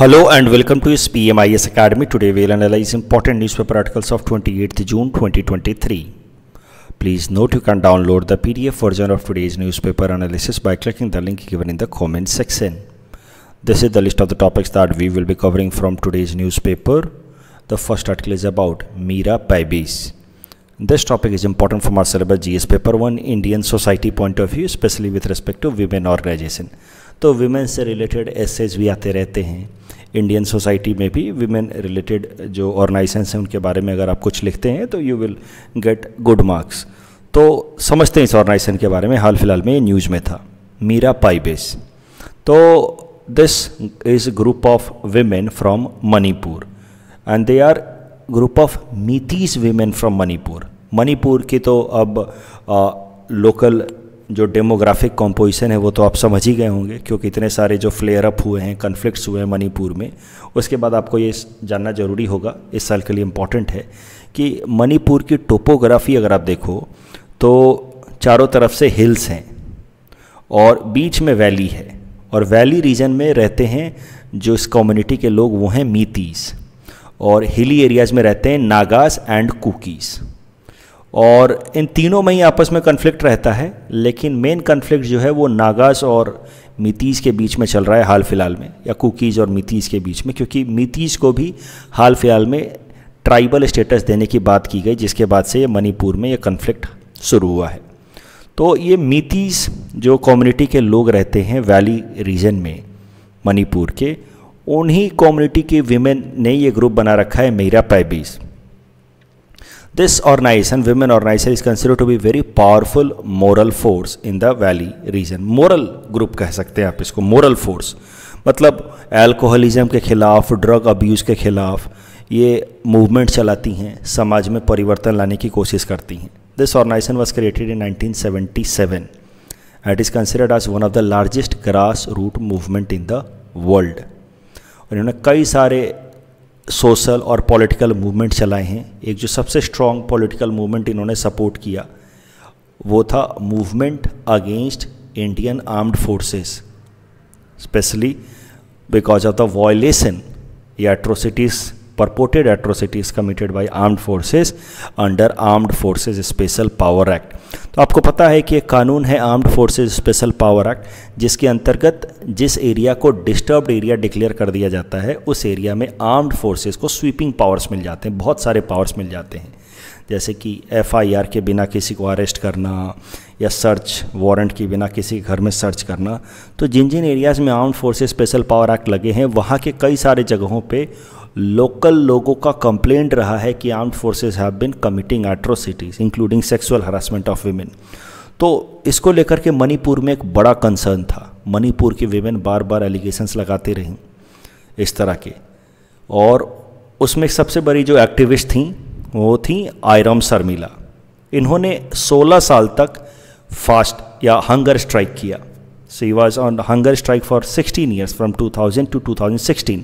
Hello and welcome to SPMIS Academy. Today we will analyze important newspaper articles of 28th June 2023. Please note you can download the PDF version of today's newspaper analysis by clicking the link given in the comment section. This is the list of the topics that we will be covering from today's newspaper. The first article is about Mira Pibes. This topic is important from our syllabus GS paper 1 Indian society point of view especially with respect to women organization. तो women से related essays भी आते रहते हैं Indian society में भी women related जो organisation हैं उनके बारे में अगर आप कुछ लिखते हैं तो you will get good marks तो समझते हैं इस ऑर्गेनाइजेशन के बारे में हाल फिलहाल में ये न्यूज़ में था मीरा पाइबेस तो this is group of women from Manipur and they are group of Meiteis women from Manipur Manipur की तो अब आ, uh, लोकल जो डेमोग्राफिक कॉम्पोजिशन है वो तो आप समझ ही गए होंगे क्योंकि इतने सारे जो फ्लेयर अप हुए हैं कन्फ्लिक्ट हुए हैं मणिपुर में उसके बाद आपको ये जानना ज़रूरी होगा इस साल के लिए इम्पॉर्टेंट है कि मणिपुर की टोपोग्राफी अगर आप देखो तो चारों तरफ से हिल्स हैं और बीच में वैली है और वैली रीजन में रहते हैं जो इस कम्युनिटी के लोग वो हैं मीतीस और हिली एरियाज़ में रहते हैं नागास एंड कुकीज़ और इन तीनों में ही आपस में कन्फ्लिक्ट रहता है लेकिन मेन कन्फ्लिक्ट जो है वो नागास और मितीज के बीच में चल रहा है हाल फिलहाल में या कुकीज़ और मितीज के बीच में क्योंकि मितीज को भी हाल फिलहाल में ट्राइबल स्टेटस देने की बात की गई जिसके बाद से ये मणिपुर में ये कन्फ्लिक्ट शुरू हुआ है तो ये मितीज जो कम्युनिटी के लोग रहते हैं वैली रीजन में मणिपुर के उन्हीं कम्युनिटी के वीमेन ने ये ग्रुप बना रखा है Meira Paibis this organisation women organisation is considered to be very powerful moral force in the valley region Moral group कह सकते हैं आप इसको moral फोर्स मतलब एल्कोहलिज्म के खिलाफ ड्रग अब्यूज़ के खिलाफ ये मूवमेंट चलाती हैं समाज में परिवर्तन लाने की कोशिश करती हैं this organisation was created in 1977 it is considered as one of the largest grass root movement in the world और इन्होंने कई सारे सोशल और पॉलिटिकल मूवमेंट चलाए हैं एक जो सबसे स्ट्रॉन्ग पॉलिटिकल मूवमेंट इन्होंने सपोर्ट किया वो था movement against Indian armed forces specially because of the violation या atrocities purported atrocities committed by armed forces under armed forces special power act तो आपको पता है कि एक कानून है armed forces special power act जिसके अंतर्गत जिस एरिया को डिस्टर्ब्ड एरिया डिक्लेयर कर दिया जाता है उस एरिया में आर्म्ड फोर्सेज को स्वीपिंग पावर्स मिल जाते हैं बहुत सारे पावर्स मिल जाते हैं जैसे कि एफआईआर के बिना किसी को अरेस्ट करना या सर्च वारंट के बिना किसी घर में सर्च करना तो जिन जिन एरियाज़ में armed forces special power act लगे हैं वहाँ के कई सारे जगहों पर लोकल लोगों का कंप्लेंट रहा है कि armed forces have been committing atrocities including sexual harassment of women तो इसको लेकर के मणिपुर में एक बड़ा कंसर्न था मणिपुर की वीमेन बार बार एलिगेशंस लगाती रहीं इस तरह के और उसमें सबसे बड़ी जो एक्टिविस्ट थी वो थी आयरम शर्मिला इन्होंने 16 साल तक फास्ट या हंगर स्ट्राइक किया she was on hunger strike for 16 years from 2000 to 2016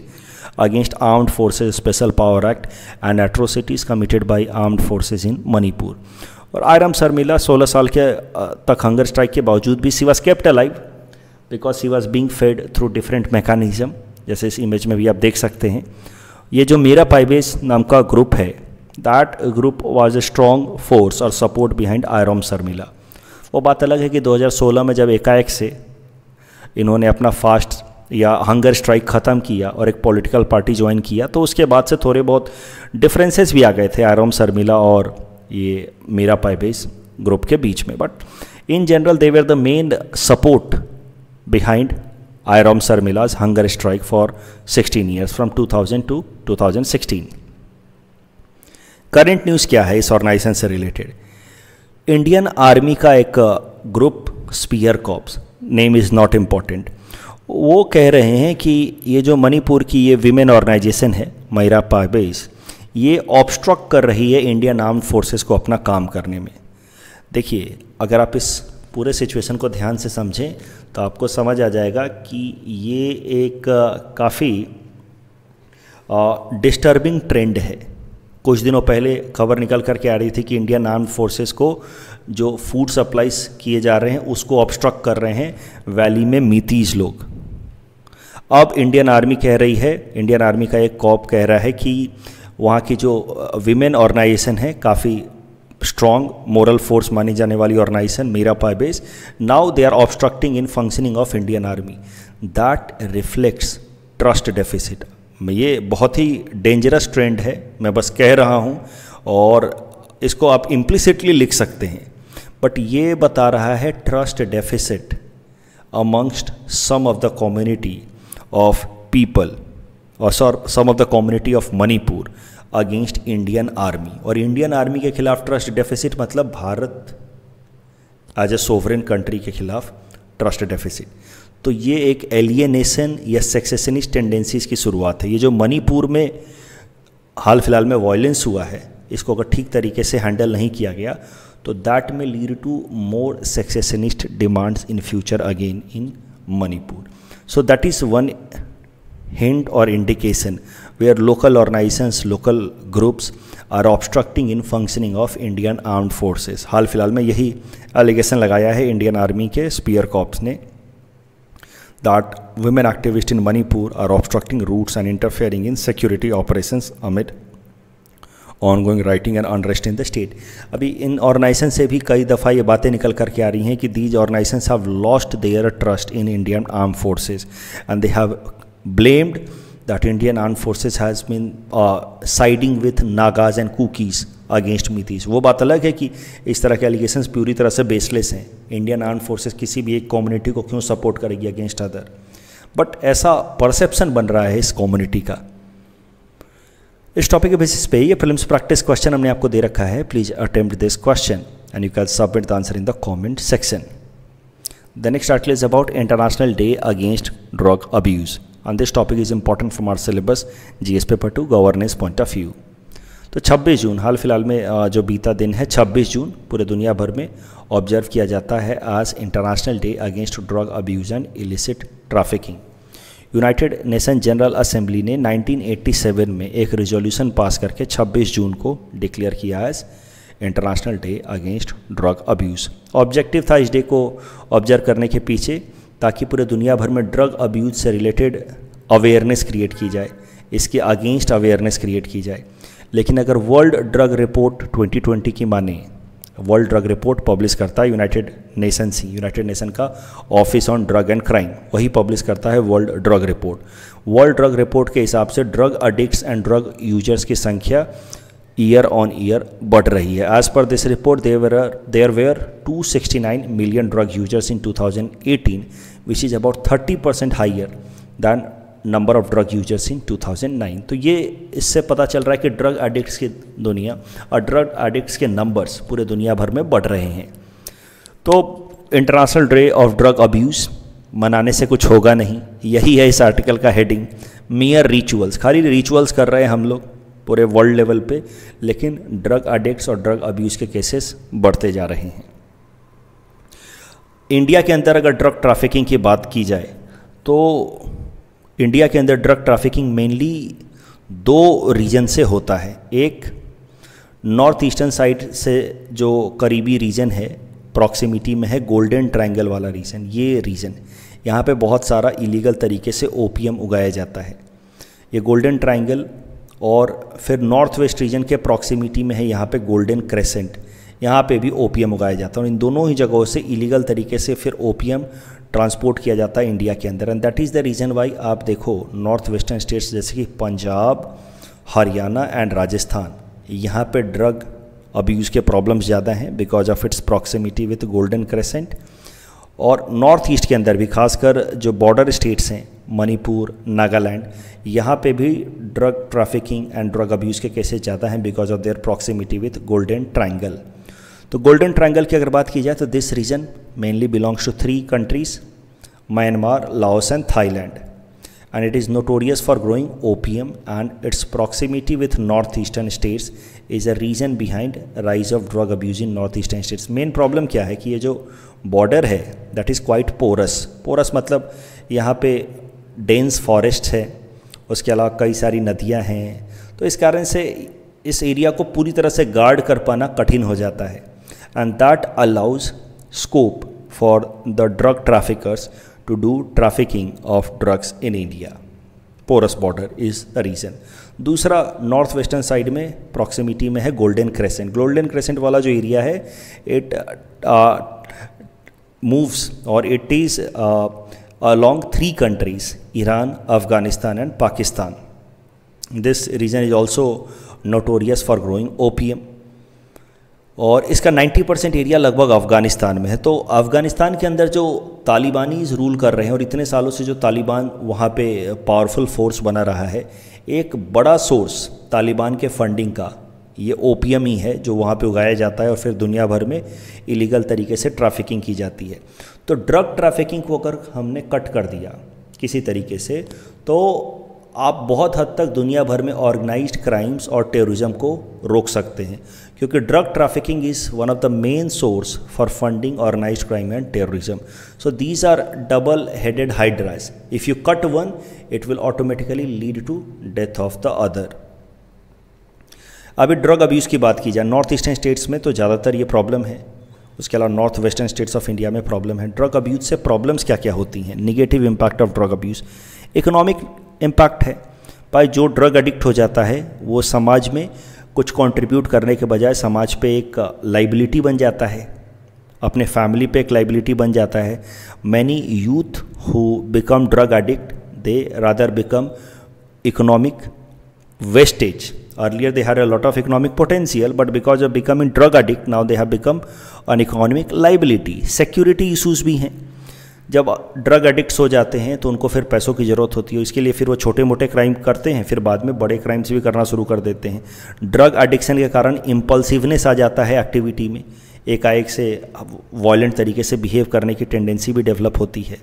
against armed Forces special power act and atrocities committed by armed forces in Manipur. और आयरम शर्मिला मिला 16 साल के तक हंगर स्ट्राइक के बावजूद भी she was kept alive because she was being fed through different mechanism जैसे इस इमेज में भी आप देख सकते हैं ये जो मेरा पाइबेज नाम का ग्रुप है that group was a strong force और सपोर्ट बिहाइंड आयरम शर्मिला वो बात अलग है कि 2016 में जब एकाएक से इन्होंने अपना फास्ट या हंगर स्ट्राइक ख़त्म किया और एक पॉलिटिकल पार्टी ज्वाइन किया तो उसके बाद से थोड़े बहुत डिफरेंसेस भी आ गए थे आराम शर्मिला और ये मेरा पाइबेस ग्रुप के बीच में but in general they were the main support behind Irom Sharmila's hunger strike for 16 years from 2000 to 2016 current news क्या है इस ऑर्गेनाइजेशन से रिलेटेड इंडियन आर्मी का एक group spear corps name is not important वो कह रहे हैं कि ये जो मणिपुर की ये विमेन ऑर्गेनाइजेशन है मैरा पाबेस ये ऑब्स्ट्रक्ट कर रही है इंडियन आर्म फोर्सेस को अपना काम करने में देखिए अगर आप इस पूरे सिचुएशन को ध्यान से समझें तो आपको समझ आ जाएगा कि ये एक काफ़ी डिस्टर्बिंग ट्रेंड है कुछ दिनों पहले खबर निकल कर के आ रही थी कि इंडियन आर्म फोर्सेस को जो फूड सप्लाईज किए जा रहे हैं उसको ऑब्स्ट्रक्ट कर रहे हैं वैली में मीतीज लोग अब इंडियन आर्मी कह रही है इंडियन आर्मी का एक कॉप कह रहा है कि वहाँ की जो विमेन uh, ऑर्गेनाइजेशन है काफ़ी स्ट्रॉन्ग मोरल फोर्स मानी जाने वाली organisation Meira Paibis now they are obstructing in functioning of Indian army that reflects trust deficit ये बहुत ही डेंजरस ट्रेंड है मैं बस कह रहा हूँ और इसको आप इम्प्लिसिटली लिख सकते हैं बट ये बता रहा है trust deficit amongst some of the community of people or some of the community of Manipur against Indian army और इंडियन आर्मी के खिलाफ ट्रस्ट डेफिसिट मतलब Bharat as a sovereign country के खिलाफ ट्रस्ट डेफिसिट तो ये एक एलियनेशन या सेक्सेसनिस्ट टेंडेंसीज की शुरुआत है ये जो मणिपुर में हाल फिलहाल में वायलेंस हुआ है इसको अगर ठीक तरीके से हैंडल नहीं किया गया तो that may lead to more secessionist demands in future again in Manipur So that is one hint or indication where local organizations, local groups are obstructing in functioning of Indian armed forces. hal फिलहाल mein yahi allegation lagaya hai indian army ke spear corps ne that women activists in Manipur are obstructing routes and interfering in security operations amid ongoing rioting and unrest in the state अभी इन organisation से भी कई दफ़ा ये बातें निकल करके आ रही हैं कि these organisation have lost their trust in Indian arm forces and they have blamed that Indian arm forces has been siding with Nagas and Kukis against Meiteis वो बात अलग है कि इस तरह के एलिगेशन पूरी तरह से बेसलेस हैं इंडियन आर्म फोर्सेज किसी भी एक कम्युनिटी को क्यों सपोर्ट करेगी अगेंस्ट अदर बट ऐसा परसेप्शन बन रहा है इस कम्युनिटी का इस टॉपिक के बेसिस पे ये फिल्म प्रैक्टिस क्वेश्चन हमने आपको दे रखा है please attempt this question and you can submit the answer in the comment section the next article is about international day against drug abuse and this topic is important from our syllabus G S paper two governance point of view तो 26 जून हाल फिलहाल में जो बीता दिन है 26 जून पूरे दुनिया भर में ऑब्जर्व किया जाता है आज international day against drug abuse and illicit trafficking United Nation General Assembly ने 1987 में एक रेजोल्यूशन पास करके 26 जून को डिक्लेयर किया है international day against drug abuse objective था इस डे को ऑब्जर्व करने के पीछे ताकि पूरे दुनिया भर में ड्रग अब्यूज से रिलेटेड अवेयरनेस क्रिएट की जाए इसके अगेंस्ट अवेयरनेस क्रिएट की जाए लेकिन अगर वर्ल्ड ड्रग रिपोर्ट 2020 की माने वर्ल्ड ड्रग रिपोर्ट पब्लिश करता है United Nation see United Nation का office on drug and crime वही पब्लिश करता है world drug report world drug report के हिसाब से drug addict and drug users की संख्या ईयर ऑन ईयर बढ़ रही है as per this report there there were 269 million drug users in 2018 which is about thirty percent higher than number of drug users in 2009 तो ये इससे पता चल रहा है कि ड्रग एडिक्ट्स की दुनिया और ड्रग एडिक्ट्स के नंबर्स पूरे दुनिया भर में बढ़ रहे हैं तो international day of drug abuse मनाने से कुछ होगा नहीं यही है इस आर्टिकल का हेडिंग मियर रिचुअल्स खाली रिचुअल्स कर रहे हैं हम लोग पूरे वर्ल्ड लेवल पे लेकिन ड्रग अडिक्ट्स और ड्रग अब्यूज़ के केसेस बढ़ते जा रहे हैं इंडिया के अंदर अगर ड्रग ट्रैफिकिंग की बात की जाए तो इंडिया के अंदर ड्रग ट्रैफिकिंग मेनली दो रीजन से होता है एक नॉर्थ ईस्टर्न साइड से जो करीबी रीजन है प्रॉक्सिमिटी में है गोल्डन ट्रायंगल वाला रीजन ये रीजन यहाँ पे बहुत सारा इलीगल तरीके से ओपीएम उगाया जाता है ये गोल्डन ट्रायंगल और फिर नॉर्थ वेस्ट रीजन के प्रॉक्सिमिटी में है यहाँ पे गोल्डन क्रेसेंट यहाँ पे भी ओपीएम उगाया जाता है और इन दोनों ही जगहों से इलीगल तरीके से फिर ओपीएम ट्रांसपोर्ट किया जाता है इंडिया के अंदर and that is the reason why आप देखो नॉर्थ वेस्टर्न स्टेट्स जैसे कि पंजाब हरियाणा एंड राजस्थान यहाँ पे ड्रग अब्यूज़ के प्रॉब्लम्स ज़्यादा हैं because of its proximity with golden crescent और नॉर्थ ईस्ट के अंदर भी खासकर जो बॉर्डर स्टेट्स हैं मणिपुर नागालैंड यहाँ पे भी drug trafficking and drug abuse के केसेस ज़्यादा हैं because of their proximity with golden triangle तो गोल्डन ट्रायंगल की अगर बात की जाए तो this region mainly belongs to three countries Myanmar Laos and Thailand and it is notorious for growing opium and its proximity with north eastern states is a reason behind rise of drug abuse in north eastern states main problem क्या है कि ये जो border है that is quite porous porous मतलब यहाँ पे dense forest है उसके अलावा कई सारी नदियाँ हैं तो इस कारण से इस एरिया को पूरी तरह से गार्ड कर पाना कठिन हो जाता है and that allows scope for the drug traffickers to do trafficking of drugs in india porous border is the reason दूसरा नॉर्थ वेस्टर्न साइड में प्रॉक्सिमिटी में है गोल्डन क्रेसेंट गोल्डन क्रेसेंट वाला जो एरिया है इट मूव्स और it is along three countries Iran Afghanistan and Pakistan this region is also notorious for growing opium और इसका 90 परसेंट एरिया लगभग अफ़गानिस्तान में है तो अफ़गानिस्तान के अंदर जो तालिबानीज रूल कर रहे हैं और इतने सालों से जो तालिबान वहाँ पे पावरफुल फोर्स बना रहा है एक बड़ा सोर्स तालिबान के फंडिंग का ये ओपियम ही है जो वहाँ पे उगाया जाता है और फिर दुनिया भर में इलीगल तरीके से ट्रैफिकिंग की जाती है तो ड्रग ट्रैफिकिंग को अगर हमने कट कर दिया किसी तरीके से तो आप बहुत हद तक दुनिया भर में ऑर्गेनाइज्ड क्राइम्स और टेररिज्म को रोक सकते हैं क्योंकि drug trafficking is one of the main source for funding organise crime and terrorism so these are double headed hydras if you cut one it will automatically lead to death of the other अभी drug abuse की बात की जाए north eastern states में तो ज़्यादातर ये problem है उसके अलावा north western states of India में प्रॉब्लम है ड्रग अब्यूज़ से प्रॉब्लम्स क्या क्या होती हैं negative impact of drug abuse economic impact है भाई जो ड्रग एडिक्ट हो जाता है वो समाज में कुछ कंट्रीब्यूट करने के बजाय समाज पे एक लाइबिलिटी बन जाता है अपने फैमिली पे एक लाइबिलिटी बन जाता है many youth who become drug addict they rather become economic wastage earlier they have a lot of economic potential but because of becoming drug addict now they have become an economic liability security issues भी हैं जब drug addicts हो जाते हैं तो उनको फिर पैसों की ज़रूरत होती है इसके लिए फिर वो छोटे मोटे क्राइम करते हैं फिर बाद में बड़े क्राइम्स भी करना शुरू कर देते हैं ड्रग एडिक्शन के कारण इम्पल्सिवनेस आ जाता है एक्टिविटी में एकाएक से वॉयेंट तरीके से बिहेव करने की टेंडेंसी भी डेवलप होती है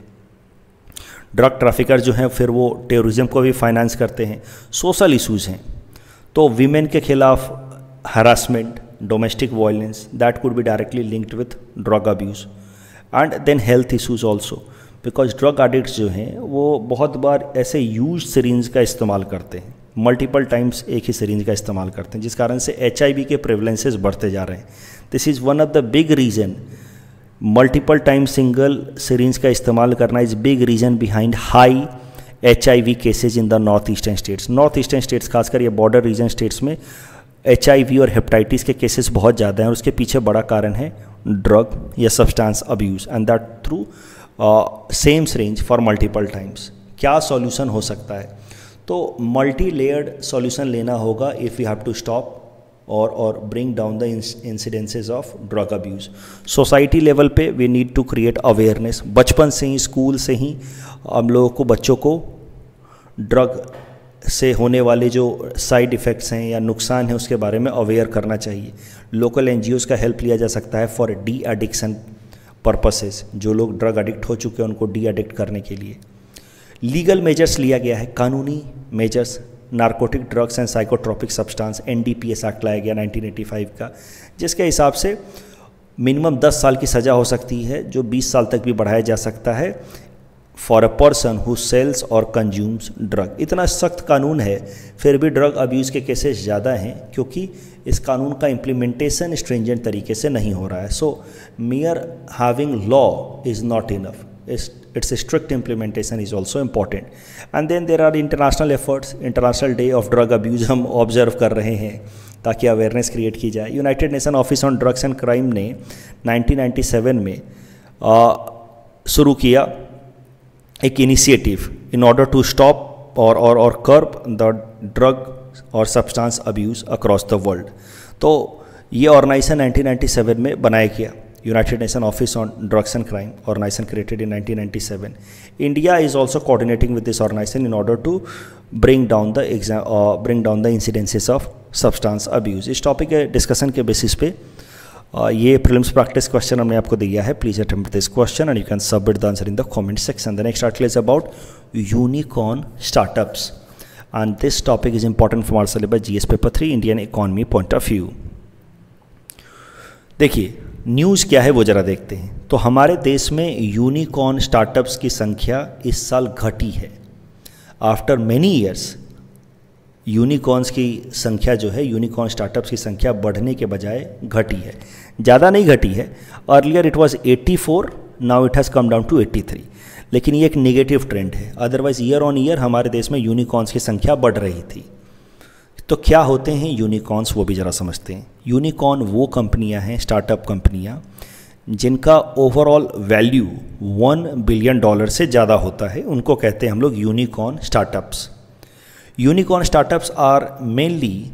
ड्रग ट्रैफिकर जो हैं फिर वो टेररिज्म को भी फाइनेंस करते हैं सोशल इशूज़ हैं तो वीमेन के खिलाफ harassment domestic violence that could be directly linked with drug abuse and then health issues also because drug addict जो हैं वो बहुत बार ऐसे यूज सरेंज का इस्तेमाल करते हैं मल्टीपल टाइम्स एक ही सरेंज का इस्तेमाल करते हैं जिस कारण से एच के प्रेवलेंसेज बढ़ते जा रहे हैं this is one of the big reason multiple time single syringe का इस्तेमाल करना is big reason behind high H I V cases in the north eastern states north eastern states खासकर यह बॉर्डर रीजन स्टेट्स में H I V और hepatitis के cases बहुत ज़्यादा हैं और उसके पीछे बड़ा कारण है drug या substance abuse and that through uh, same range for multiple times क्या solution हो सकता है तो मल्टी लेयर्ड सॉल्यूशन लेना होगा if you have to stop और और bring down the incidences of drug abuse society level पे we need to create awareness बचपन से ही स्कूल से ही हम लोगों को बच्चों को ड्रग से होने वाले जो साइड इफ़ेक्ट्स हैं या नुकसान हैं उसके बारे में अवेयर करना चाहिए लोकल एन का हेल्प लिया जा सकता है फॉर डी एडिक्शन पर्पसेस जो लोग ड्रग एडिक्ट हो चुके हैं उनको डी एडिक्ट करने के लिए लीगल मेजर्स लिया गया है कानूनी measures narcotic drugs and psychotropic substance N act लाया गया 1985 का जिसके हिसाब से मिनिमम 10 साल की सज़ा हो सकती है जो 20 साल तक भी बढ़ाया जा सकता है for a person who sells और कंज्यूम्स ड्रग इतना सख्त कानून है फिर भी ड्रग अब्यूज़ के केसेस ज़्यादा हैं क्योंकि इस कानून का इम्प्लीमेंटेशन स्ट्रेंजेंट तरीके से नहीं हो रहा है so mere having law is not enough its strict implementation is also important and then there are international efforts international day of drug abuse हम ऑब्जर्व कर रहे हैं ताकि अवेयरनेस क्रिएट की जाए United Nation office on drugs and crime ने nineteen ninety seven में uh, शुरू किया एक initiative in order to stop और और और कर्ब द ड्रग और substance abuse across the world तो ये ऑर्गेनाइजेशन 1997 में बनाया गया United Nation office on drugs and crime organisation created in 1997 India is also coordinating with this organisation in order to bring down the exam bring down the incidences of substance abuse इस topic के discussion के basis पे Uh, ये prelims practice question हमने आपको दिया है please attempt this question and you can submit the answer in the comment section the next article is about unicorn startups this topic is important for from our G S paper three Indian economy point of view देखिए news क्या है वो ज़रा देखते हैं तो हमारे देश में यूनिकॉर्न स्टार्टअप्स की संख्या इस साल घटी है आफ्टर मेनी ईयर्स यूनिकॉर्न्स की संख्या जो है यूनिकॉर्न स्टार्टअप्स की संख्या बढ़ने के बजाय घटी है ज़्यादा नहीं घटी है earlier it was 84 now it has come down to 83 लेकिन ये एक नेगेटिव ट्रेंड है अदरवाइज ईयर ऑन ईयर हमारे देश में यूनिकॉर्न्स की संख्या बढ़ रही थी तो क्या होते हैं यूनिकॉर्न्स वो भी ज़रा समझते हैं यूनिकॉर्न वो कंपनियाँ हैं स्टार्टअप कंपनियाँ जिनका overall value one billion dollar से ज़्यादा होता है उनको कहते हैं हम लोग unicorn startups Unicorn startups are mainly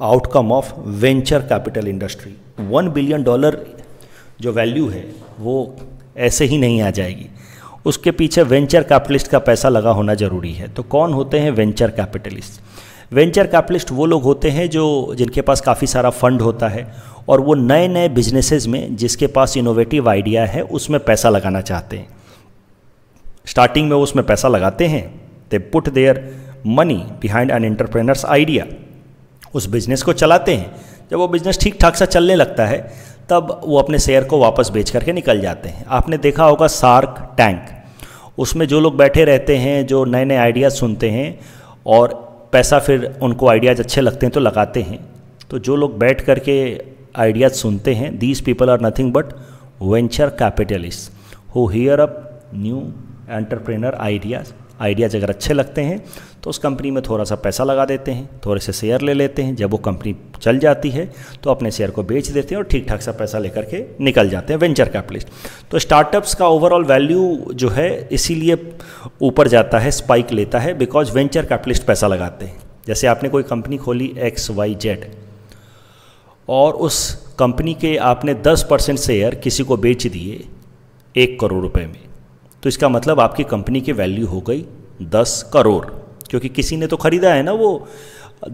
outcome of venture capital industry. One billion dollar जो वैल्यू है वो ऐसे ही नहीं आ जाएगी उसके पीछे वेंचर कैपिटलिस्ट का पैसा लगा होना ज़रूरी है तो कौन होते हैं वेंचर कैपिटलिस्ट वेंचर कैपिटलिस्ट वो लोग होते हैं जो जिनके पास काफ़ी सारा फंड होता है और वो नए नए बिजनेसेस में जिसके पास इनोवेटिव आइडिया है उसमें पैसा लगाना चाहते हैं स्टार्टिंग में वो उसमें पैसा लगाते हैं they put their money behind an entrepreneur's idea उस बिज़नेस को चलाते हैं जब वो बिज़नेस ठीक ठाक सा चलने लगता है तब वो अपने शेयर को वापस बेच करके निकल जाते हैं आपने देखा होगा सार्क टैंक उसमें जो लोग बैठे रहते हैं जो नए नए आइडियाज़ सुनते हैं और पैसा फिर उनको आइडियाज़ अच्छे लगते हैं तो लगाते हैं तो जो लोग बैठ करके आइडियाज़ सुनते हैं these people are nothing but venture capitalist who hear up new entrepreneur ideas ideas अगर अच्छे लगते हैं तो उस कंपनी में थोड़ा सा पैसा लगा देते हैं थोड़े से शेयर ले लेते हैं जब वो कंपनी चल जाती है तो अपने शेयर को बेच देते हैं और ठीक ठाक सा पैसा लेकर के निकल जाते हैं वेंचर कैपिटलिस्ट तो स्टार्टअप्स का ओवरऑल वैल्यू जो है इसीलिए ऊपर जाता है स्पाइक लेता है बिकॉज वेंचर कैपिटलिस्ट पैसा लगाते हैं जैसे आपने कोई कंपनी खोली एक्स वाई जेड और उस कंपनी के आपने 10 परसेंट शेयर किसी को बेच दिए एक करोड़ रुपए में तो इसका मतलब आपकी कंपनी की वैल्यू हो गई दस करोड़ क्योंकि किसी ने तो खरीदा है ना वो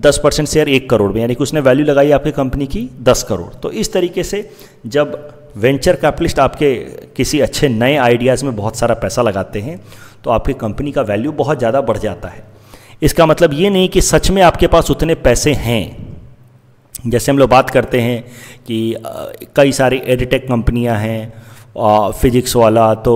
दस परसेंट शेयर एक करोड़ में यानी कि उसने वैल्यू लगाई आपकी कंपनी की दस करोड़ तो इस तरीके से जब वेंचर कैपिटलिस्ट आपके किसी अच्छे नए आइडियाज़ में बहुत सारा पैसा लगाते हैं तो आपकी कंपनी का वैल्यू बहुत ज़्यादा बढ़ जाता है इसका मतलब ये नहीं कि सच में आपके पास उतने पैसे हैं जैसे हम लोग बात करते हैं कि कई सारी एडिटेक कंपनियां हैं फिजिक्स वाला तो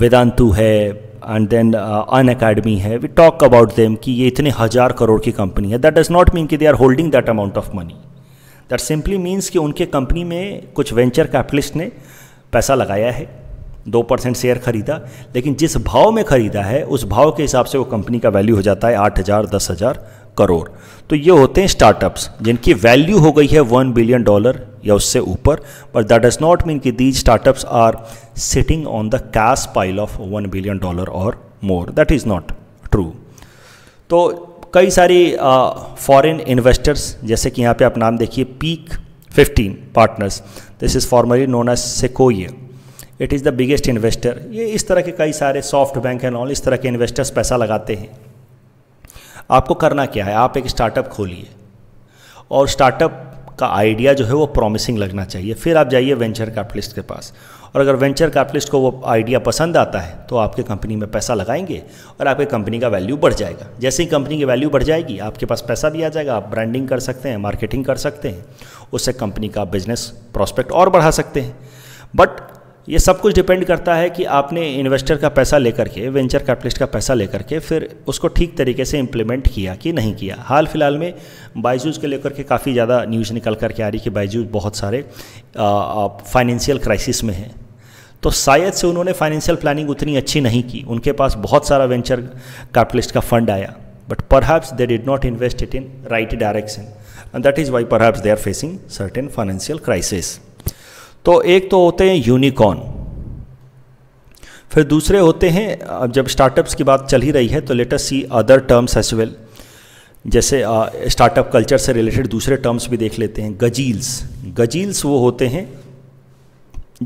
वेदांतु है एंड देन अन अकेडमी है वी टॉक अबाउट देम कि ये इतने हज़ार करोड़ की कंपनी है दैट डज नॉट मीन कि they are holding that amount of money that simply means कि उनके कंपनी में कुछ वेंचर कैपिटलिस्ट ने पैसा लगाया है दो परसेंट शेयर खरीदा लेकिन जिस भाव में खरीदा है उस भाव के हिसाब से वो कंपनी का वैल्यू हो जाता है आठ हज़ार दस हज़ार करोड़ तो ये होते हैं स्टार्टअप्स जिनकी वैल्यू हो गई है वन बिलियन डॉलर या उससे ऊपर but that does not mean कि these startups are sitting on the cash pile of one billion dollar और more that is not true तो कई सारी फॉरेन uh, इन्वेस्टर्स जैसे कि यहाँ पे आप नाम देखिए peak 15 partners this is formally known as Sequoia it is the biggest investor ये इस तरह के कई सारे सॉफ्ट बैंक एंड ऑल इस तरह के इन्वेस्टर्स पैसा लगाते हैं आपको करना क्या है आप एक स्टार्टअप खोलिए और स्टार्टअप का आइडिया जो है वो प्रॉमिसिंग लगना चाहिए फिर आप जाइए वेंचर कैपिटलिस्ट के पास और अगर वेंचर कैपिटलिस्ट को वो आइडिया पसंद आता है तो आपके कंपनी में पैसा लगाएंगे और आपके कंपनी का वैल्यू बढ़ जाएगा जैसे ही कंपनी की वैल्यू बढ़ जाएगी आपके पास पैसा भी आ जाएगा आप ब्रांडिंग कर सकते हैं मार्केटिंग कर सकते हैं उससे कंपनी का बिजनेस प्रॉस्पेक्ट और बढ़ा सकते हैं बट ये सब कुछ डिपेंड करता है कि आपने इन्वेस्टर का पैसा लेकर के वेंचर कैपिटलिस्ट का पैसा लेकर के फिर उसको ठीक तरीके से इम्प्लीमेंट किया कि नहीं किया हाल फिलहाल में बाइजूज के लेकर के काफ़ी ज़्यादा न्यूज़ निकल करके आ रही कि बाइजूज बहुत सारे फाइनेंशियल क्राइसिस में हैं तो शायद से उन्होंने फाइनेंशियल प्लानिंग उतनी अच्छी नहीं की उनके पास बहुत सारा वेंचर कैपिटलिस्ट का फंड आया but perhaps they did not invest it in right direction and that is why perhaps they are facing certain financial crisis तो एक तो होते हैं यूनिकॉर्न फिर दूसरे होते हैं जब स्टार्टअप्स की बात चल ही रही है तो let us see other terms as well जैसे स्टार्टअप कल्चर से रिलेटेड दूसरे टर्म्स भी देख लेते हैं गजील्स गजील्स वो होते हैं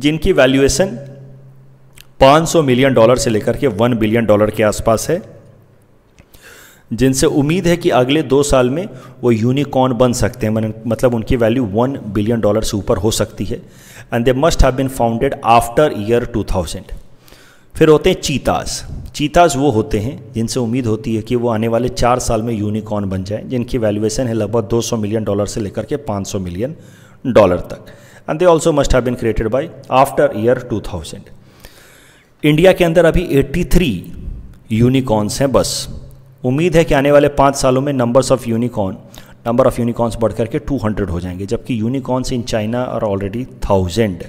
जिनकी वैल्यूएशन 500 मिलियन डॉलर से लेकर के 1 बिलियन डॉलर के आसपास है जिनसे उम्मीद है कि अगले दो साल में वो यूनिकॉर्न बन सकते हैं मतलब उनकी वैल्यू वन बिलियन डॉलर से ऊपर हो सकती है and they must have been founded after year 2000 फिर होते हैं चीताज चीताज वो होते हैं जिनसे उम्मीद होती है कि वो आने वाले चार साल में यूनिकॉर्न बन जाए जिनकी वैल्यूएशन है लगभग 200 मिलियन डॉलर से लेकर के 500 मिलियन डॉलर तक and they also must have been created by after year two India के अंदर अभी 83 यूनिकॉर्न्स हैं बस उम्मीद है कि आने वाले पाँच सालों में numbers of unicorn number of unicorns बढ़ करके 200 हो जाएंगे जबकि unicorns in China are already thousand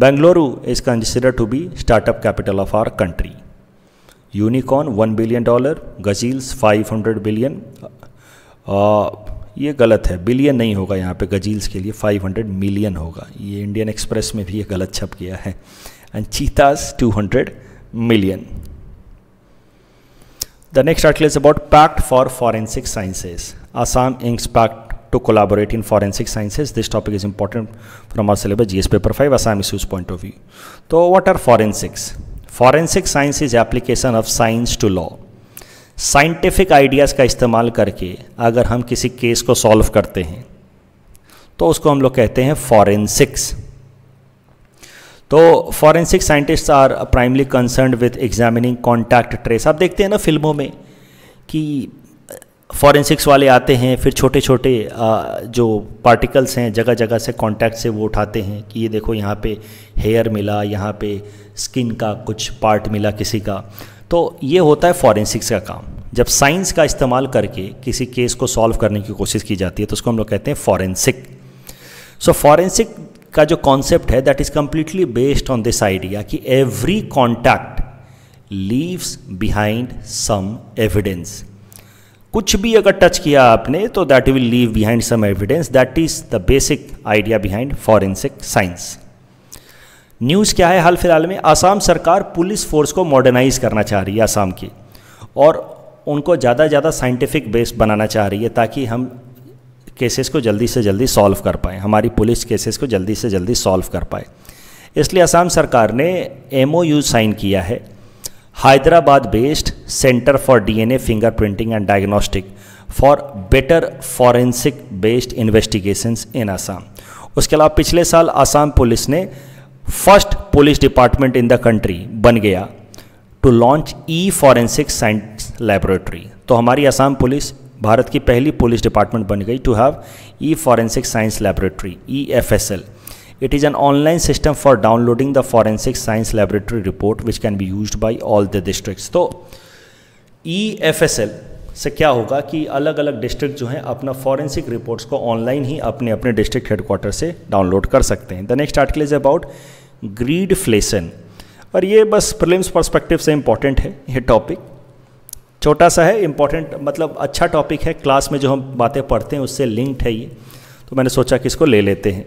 Bengaluru is consider to be startup capital of our country unicorn one billion dollar gazelles five hundred billion ये गलत है बिलियन नहीं होगा यहाँ पे गजील्स के लिए 500 मिलियन होगा ये इंडियन एक्सप्रेस में भी ये गलत छप गया है and cheetahs 200 million The next article is about Pact for Forensic Sciences. Assam inks pact to collaborate in forensic sciences. This topic is important from our syllabus GS paper 5 Assam issues point of view. So what are forensics? Forensic science is application of science to law. Scientific ideas का इस्तेमाल करके अगर हम किसी case को solve करते हैं तो उसको हम लोग कहते हैं फॉरेंसिक्स तो forensic scientist are primarily concern with examining contact trace आप देखते हैं ना फिल्मों में कि फॉरेंसिक्स वाले आते हैं फिर छोटे छोटे जो पार्टिकल्स हैं जगह जगह से कॉन्टैक्ट से वो उठाते हैं कि ये देखो यहाँ पे हेयर मिला यहाँ पे स्किन का कुछ पार्ट मिला किसी का तो ये होता है फॉरेंसिक्स का काम जब साइंस का इस्तेमाल करके किसी केस को सॉल्व करने की कोशिश की जाती है तो उसको हम लोग कहते हैं फॉरेंसिक सो फॉरेंसिक का जो कॉन्सेप्ट है that is completely based on this idea कि every contact leaves behind some evidence कुछ भी अगर टच किया आपने तो that will leave behind some evidence that is the basic idea behind forensic science news क्या है हाल फिलहाल में आसाम सरकार पुलिस फोर्स को मॉडर्नाइज करना चाह रही है आसाम की और उनको ज़्यादा ज़्यादा साइंटिफिक बेस बनाना चाह रही है ताकि हम केसेस को जल्दी से जल्दी सॉल्व कर पाए हमारी पुलिस केसेस को जल्दी से जल्दी सॉल्व कर पाए इसलिए असम सरकार ने एम साइन किया है Hyderabad based centre for DNA fingerprinting and diagnostic for better forensic based investigation in Assam उसके अलावा पिछले साल आसाम पुलिस ने first police department in the country बन गया to launch e forensic science laboratory तो हमारी आसाम पुलिस भारत की पहली पुलिस डिपार्टमेंट बन गई to have e forensic science laboratory E F S L it is an online system for downloading the forensic science laboratory report which can be use by all the district तो E F S L से क्या होगा कि अलग अलग district जो हैं अपना फॉरेंसिक रिपोर्ट्स को ऑनलाइन ही अपने अपने डिस्ट्रिक्ट हेडक्वार्टर से डाउनलोड कर सकते हैं the next article is about greedflation और ये बस प्रिलिम्स परस्पेक्टिव से इम्पॉर्टेंट है ये टॉपिक छोटा सा है इंपॉर्टेंट मतलब अच्छा टॉपिक है क्लास में जो हम बातें पढ़ते हैं उससे लिंक्ड है ये तो मैंने सोचा कि इसको ले लेते हैं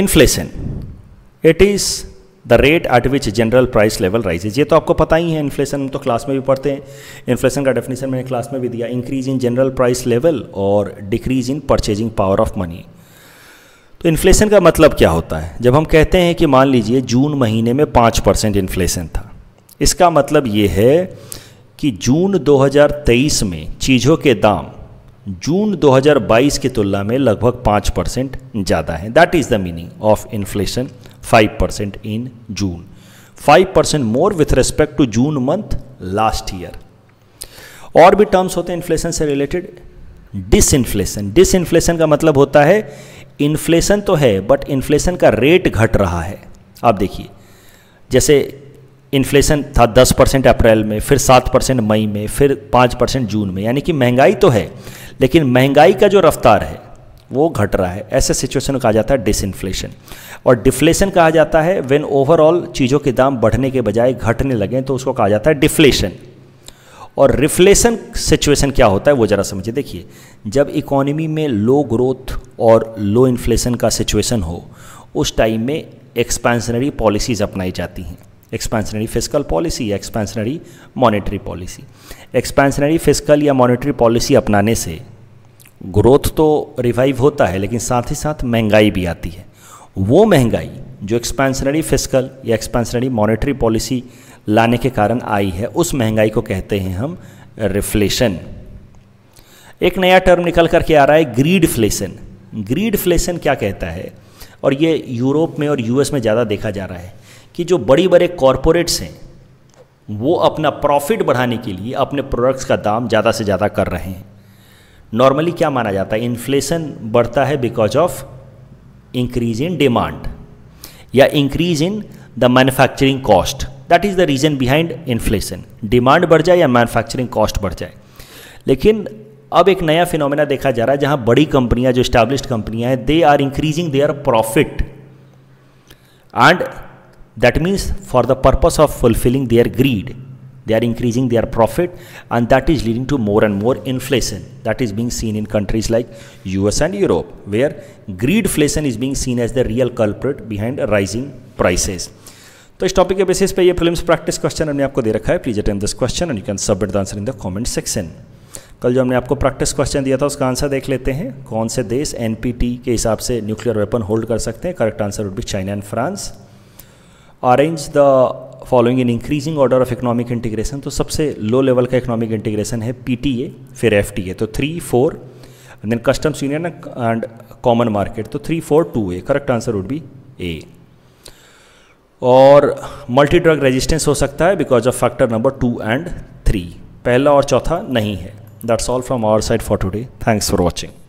inflation it is the rate at which general price level rises ये तो आपको पता ही है इन्फ्लेशन हम तो क्लास में भी पढ़ते हैं इन्फ्लेशन का डेफिनेशन मैंने क्लास में भी दिया increase in general price level और decrease in purchasing power of money तो इन्फ्लेशन का मतलब क्या होता है जब हम कहते हैं कि मान लीजिए जून महीने में पाँच परसेंट इन्फ्लेशन था इसका मतलब ये है कि जून 2023 में चीज़ों के दाम जून 2022 की तुलना में लगभग पाँच परसेंट ज़्यादा हैं that is the meaning of inflation five percent in June five percent more with respect to June month last year और भी टर्म्स होते हैं इन्फ्लेशन से related disinflation disinflation का मतलब होता है इन्फ्लेशन तो है बट इन्फ्लेशन का रेट घट रहा है आप देखिए जैसे इन्फ्लेशन था 10 परसेंट अप्रैल में फिर 7 परसेंट मई में फिर 5 परसेंट जून में यानी कि महंगाई तो है लेकिन महंगाई का जो रफ्तार है वो घट रहा है ऐसे सिचुएशन कहा जाता है डिसइन्फ्लेशन और डिफ्लेशन कहा जाता है व्हेन ओवरऑल चीज़ों के दाम बढ़ने के बजाय घटने लगें तो उसको कहा जाता है डिफ्लेशन और रिफ्लेशन सिचुएशन क्या होता है वो ज़रा समझिए देखिए जब इकोनॉमी में लो ग्रोथ और लो इन्फ्लेशन का सिचुएशन हो उस टाइम में एक्सपेंशनरी पॉलिसीज़ अपनाई जाती हैं एक्सपेंशनरी फिजिकल पॉलिसी या expansionary monetary policy expansionary physical या मॉनेटरी पॉलिसी अपनाने से ग्रोथ तो रिवाइव होता है लेकिन साथ ही साथ महंगाई भी आती है वो महंगाई जो एक्सपेंशनरी फिजिकल या एक्सपेंशनरी मॉनेटरी पॉलिसी लाने के कारण आई है उस महंगाई को कहते हैं हम रिफ्लेशन एक नया टर्म निकल करके आ रहा है ग्रीड फ्लेशन ग्रीड फ्लेशन क्या कहता है और ये यूरोप में और यूएस में ज़्यादा देखा जा रहा है कि जो बड़ी बड़े कॉरपोरेट्स हैं वो अपना प्रॉफिट बढ़ाने के लिए अपने प्रोडक्ट्स का दाम ज़्यादा से ज़्यादा कर रहे हैं नॉर्मली क्या माना जाता है इन्फ्लेशन बढ़ता है because of increase in demand या increase in the manufacturing cost that is the reason behind inflation demand बढ़ जाए या मैन्युफैक्चरिंग कॉस्ट बढ़ जाए लेकिन अब एक नया फिनोमेना देखा जा रहा है जहां बड़ी कंपनियां जो स्टैब्लिश्ड कंपनियां हैं they are increasing their profit and that means for the purpose of fulfilling their greed they are increasing their profit and that is leading to more and more inflation that is being seen in countries like US and Europe where greedflation is being seen as the real culprit behind rising prices तो इस topic के basis पे ये prelims practice question हमने आपको दे रखा है please attempt this question and you can submit the answer in the comment section कल जो हमने आपको प्रैक्टिस क्वेश्चन दिया था उसका आंसर देख लेते हैं कौन से देश एनपीटी के हिसाब से न्यूक्लियर वेपन होल्ड कर सकते हैं correct answer would be China and France arrange the following in increasing order of economic integration तो सबसे लो लेवल का इकोनॉमिक इंटीग्रेशन है पीटीए फिर ए तो three four then customs union and common market तो three four two A correct answer would be A और multi drug resistance हो सकता है because of factor number two and three पहला और चौथा नहीं है that's all from our side for today thanks for watching